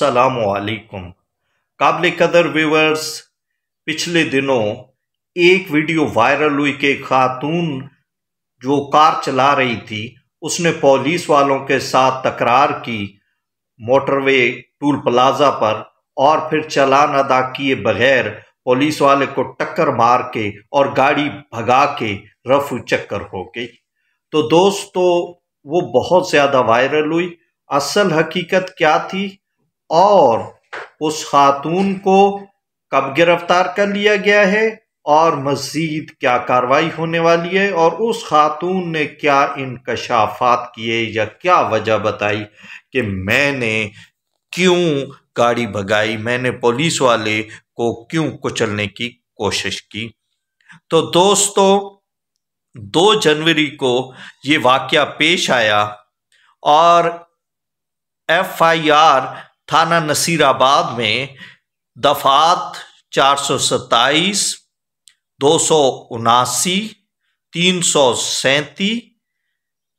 السلام علیکم قابل قدر ویورز پچھلے دنوں ایک ویڈیو وائرل ہوئی کہ خاتون جو کار چلا رہی تھی اس نے پولیس والوں کے ساتھ تکرار کی موٹر وے ٹول پلازا پر اور پھر چلان ادا کیے بغیر پولیس والے کو ٹکر مار کے اور گاڑی بھگا کے رفو چکر ہو گئی تو دوستو وہ بہت زیادہ وائرل ہوئی اصل حقیقت کیا تھی اور اس خاتون کو کب گرفتار کر لیا گیا ہے اور مزید کیا کاروائی ہونے والی ہے اور اس خاتون نے کیا انکشافات کیے یا کیا وجہ بتائی کہ میں نے کیوں گاڑی بھگائی میں نے پولیس والے کو کیوں کچلنے کی کوشش کی تو دوستو دو جنوری کو یہ واقعہ پیش آیا اور ایف آئی آر تھانہ نصیر آباد میں دفعات چار سو ستائیس دو سو اناسی تین سو سینتی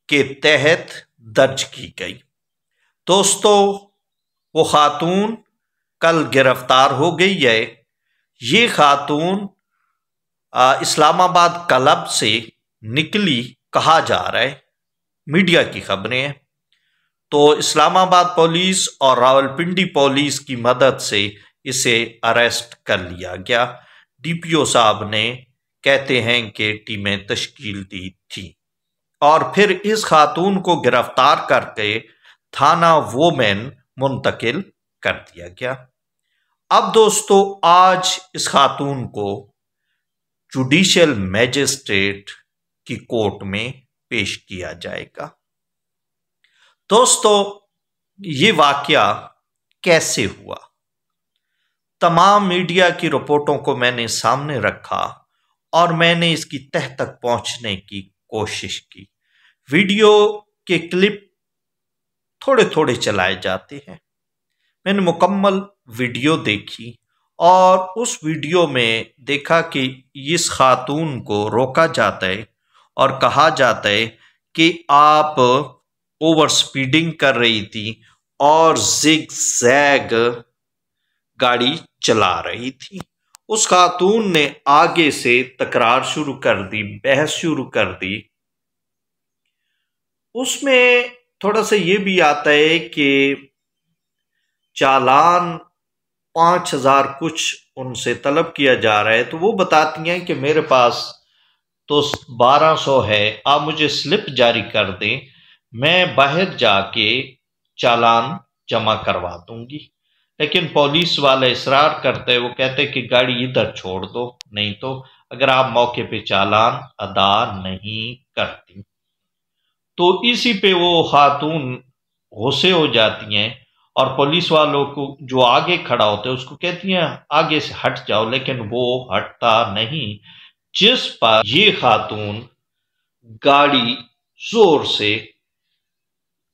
کے تحت درج کی گئی دوستو وہ خاتون کل گرفتار ہو گئی ہے یہ خاتون اسلام آباد کلب سے نکلی کہا جا رہا ہے میڈیا کی خبریں ہیں تو اسلام آباد پولیس اور راول پنڈی پولیس کی مدد سے اسے اریسٹ کر لیا گیا ڈی پی او صاحب نے کہتے ہیں کہ ٹیمیں تشکیل دی تھی اور پھر اس خاتون کو گرفتار کر کے تھانہ وومن منتقل کر دیا گیا اب دوستو آج اس خاتون کو جوڈیشل میجسٹریٹ کی کورٹ میں پیش کیا جائے گا دوستو یہ واقعہ کیسے ہوا تمام میڈیا کی رپورٹوں کو میں نے سامنے رکھا اور میں نے اس کی تہ تک پہنچنے کی کوشش کی ویڈیو کے کلپ تھوڑے تھوڑے چلائے جاتے ہیں میں نے مکمل ویڈیو دیکھی اور اس ویڈیو میں دیکھا کہ اس خاتون کو روکا جاتا ہے اور کہا جاتا ہے کہ آپ اوور سپیڈنگ کر رہی تھی اور زگ زیگ گاڑی چلا رہی تھی اس خاتون نے آگے سے تکرار شروع کر دی بحث شروع کر دی اس میں تھوڑا سا یہ بھی آتا ہے کہ چالان پانچ ہزار کچھ ان سے طلب کیا جا رہا ہے تو وہ بتاتی ہیں کہ میرے پاس تو بارہ سو ہے آپ مجھے سلپ جاری کر دیں میں باہر جا کے چالان جمع کروا دوں گی لیکن پولیس والے اصرار کرتے وہ کہتے کہ گاڑی ادھر چھوڑ دو نہیں تو اگر آپ موقع پہ چالان ادا نہیں کرتی تو اسی پہ وہ خاتون غصے ہو جاتی ہیں اور پولیس والوں کو جو آگے کھڑا ہوتا ہے اس کو کہتی ہیں آگے سے ہٹ جاؤ لیکن وہ ہٹتا نہیں جس پر یہ خاتون گاڑی زور سے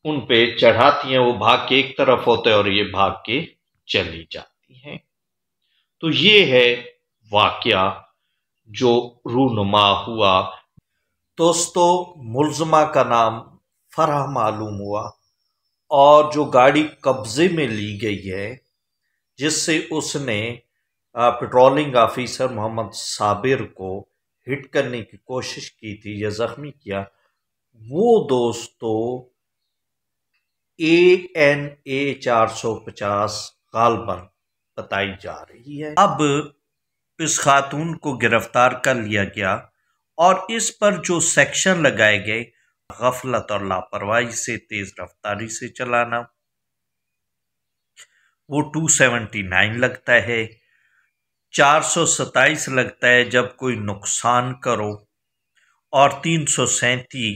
ان پہ چڑھاتی ہیں وہ بھاگ کے ایک طرف ہوتے اور یہ بھاگ کے چلی جاتی ہیں تو یہ ہے واقعہ جو رونما ہوا دوستو ملزمہ کا نام فرح معلوم ہوا اور جو گاڑی قبضے میں لی گئی ہے جس سے اس نے پٹرولنگ آفیسر محمد صابر کو ہٹ کرنے کی کوشش کی تھی یا زخمی کیا وہ دوستو اے این اے چار سو پچاس غالباً بتائی جا رہی ہے اب اس خاتون کو گرفتار کر لیا گیا اور اس پر جو سیکشن لگائے گئے غفلت اور لاپرواہی سے تیز رفتاری سے چلانا وہ ٹو سیونٹی نائن لگتا ہے چار سو ستائیس لگتا ہے جب کوئی نقصان کرو اور تین سو سینتی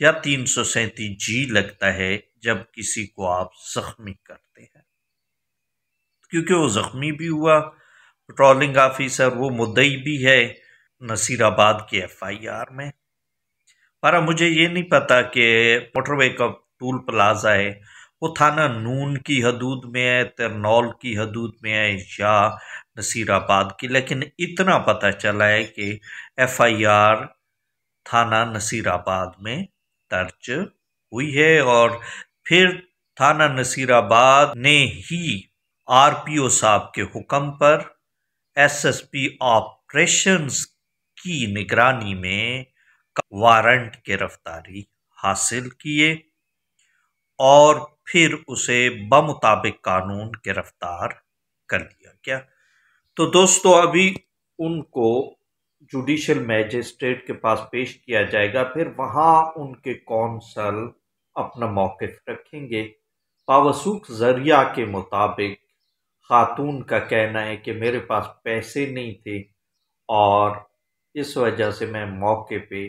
یا تین سو سینتی جی لگتا ہے جب کسی کو آپ زخمی کرتے ہیں کیونکہ وہ زخمی بھی ہوا پٹرولنگ آفیسر وہ مدعی بھی ہے نصیر آباد کے ایف آئی آر میں مجھے یہ نہیں پتا کہ موٹر وے کا ٹول پلازا ہے وہ تھانہ نون کی حدود میں ہے ترنول کی حدود میں ہے یا نصیر آباد کی لیکن اتنا پتا چلا ہے کہ ایف آئی آر تھانہ نصیر آباد میں درج ہوئی ہے اور پھر تھانہ نصیر آباد نے ہی آر پی او صاحب کے حکم پر ایس ایس پی آپریشنز کی نگرانی میں وارنٹ گرفتاری حاصل کیے اور پھر اسے بمطابق قانون گرفتار کر دیا گیا تو دوستو ابھی ان کو جوڈیشل میجسٹریٹ کے پاس پیش کیا جائے گا پھر وہاں ان کے کونسل اپنا موقف رکھیں گے پاوسوک ذریعہ کے مطابق خاتون کا کہنا ہے کہ میرے پاس پیسے نہیں تھے اور اس وجہ سے میں موقع پہ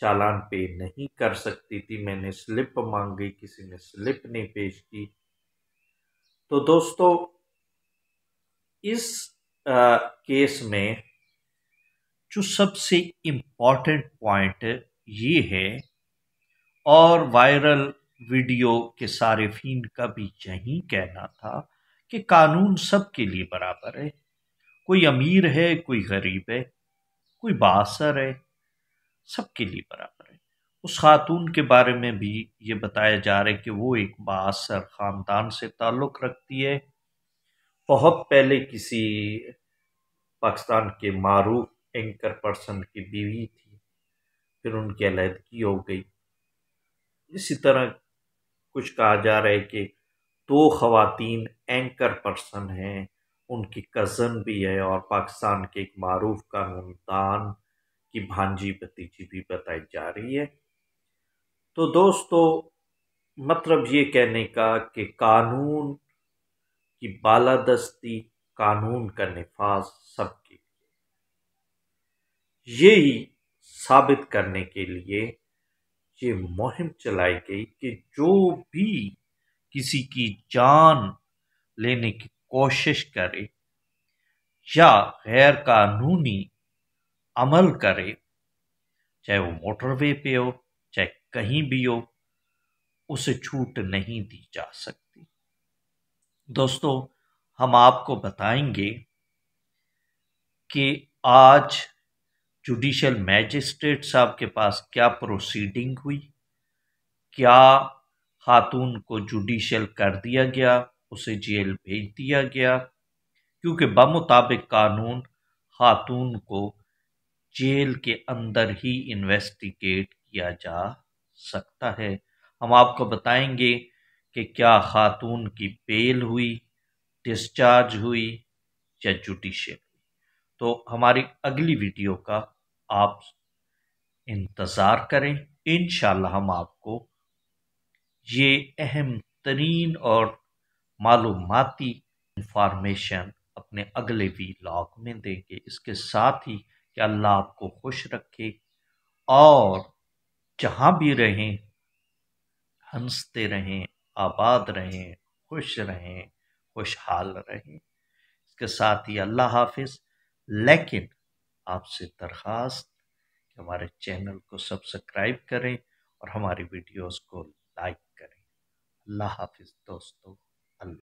چالان پے نہیں کر سکتی تھی میں نے سلپ مانگی کسی نے سلپ نہیں پیش کی تو دوستو اس کیس میں جو سب سے امپورٹنٹ پوائنٹ یہ ہے اور وائرل ویڈیو کے صارفین کا بھی یہی کہنا تھا کہ قانون سب کے لیے برابر ہے کوئی امیر ہے کوئی غریب ہے کوئی باثر ہے سب کے لیے برابر ہے اس خاتون کے بارے میں بھی یہ بتایا جا رہا ہے کہ وہ ایک باثر خاندان سے تعلق رکھتی ہے بہت پہلے کسی پاکستان کے معروف اینکر پرسن کی بیوی تھی پھر ان کی علیحدگی ہو گئی اسی طرح کچھ کہا جا رہا ہے کہ دو خواتین اینکر پرسن ہیں ان کی کزن بھی ہے اور پاکستان کے ایک معروف قانوندان کی بھانجی بھتیجی بھی بتائی جا رہی ہے تو دوستو مطلب یہ کہنے کا کہ قانون کی بالادستی قانون کا نفاذ سب کے لیے یہی ثابت کرنے کے لیے یہ مہم چلائی گئی کہ جو بھی کسی کی جان لینے کی کوشش کرے یا غیر قانونی عمل کرے چاہے وہ موٹر وے پہ ہو چاہے کہیں بھی ہو اسے چھوٹ نہیں دی جا سکتی دوستو ہم آپ کو بتائیں گے کہ آج جوڈیشل میجسٹریٹ صاحب کے پاس کیا پروسیڈنگ ہوئی کیا خاتون کو جوڈیشل کر دیا گیا اسے جیل بھیج دیا گیا کیونکہ بمطابق قانون خاتون کو جیل کے اندر ہی انویسٹیگیٹ کیا جا سکتا ہے ہم آپ کو بتائیں گے کہ کیا خاتون کی بیل ہوئی ڈسچارج ہوئی یا جوڈیشل تو ہماری اگلی ویڈیو کا آپ انتظار کریں انشاءاللہ ہم آپ کو یہ اہم ترین اور معلوماتی انفارمیشن اپنے اگلے وی لاک میں دیں گے اس کے ساتھ ہی کہ اللہ آپ کو خوش رکھے اور جہاں بھی رہیں ہنستے رہیں آباد رہیں خوش رہیں خوشحال رہیں اس کے ساتھ ہی اللہ حافظ لیکن آپ سے درخواست کہ ہمارے چینل کو سبسکرائب کریں اور ہماری ویڈیوز کو لائک کریں اللہ حافظ دوستو اللہ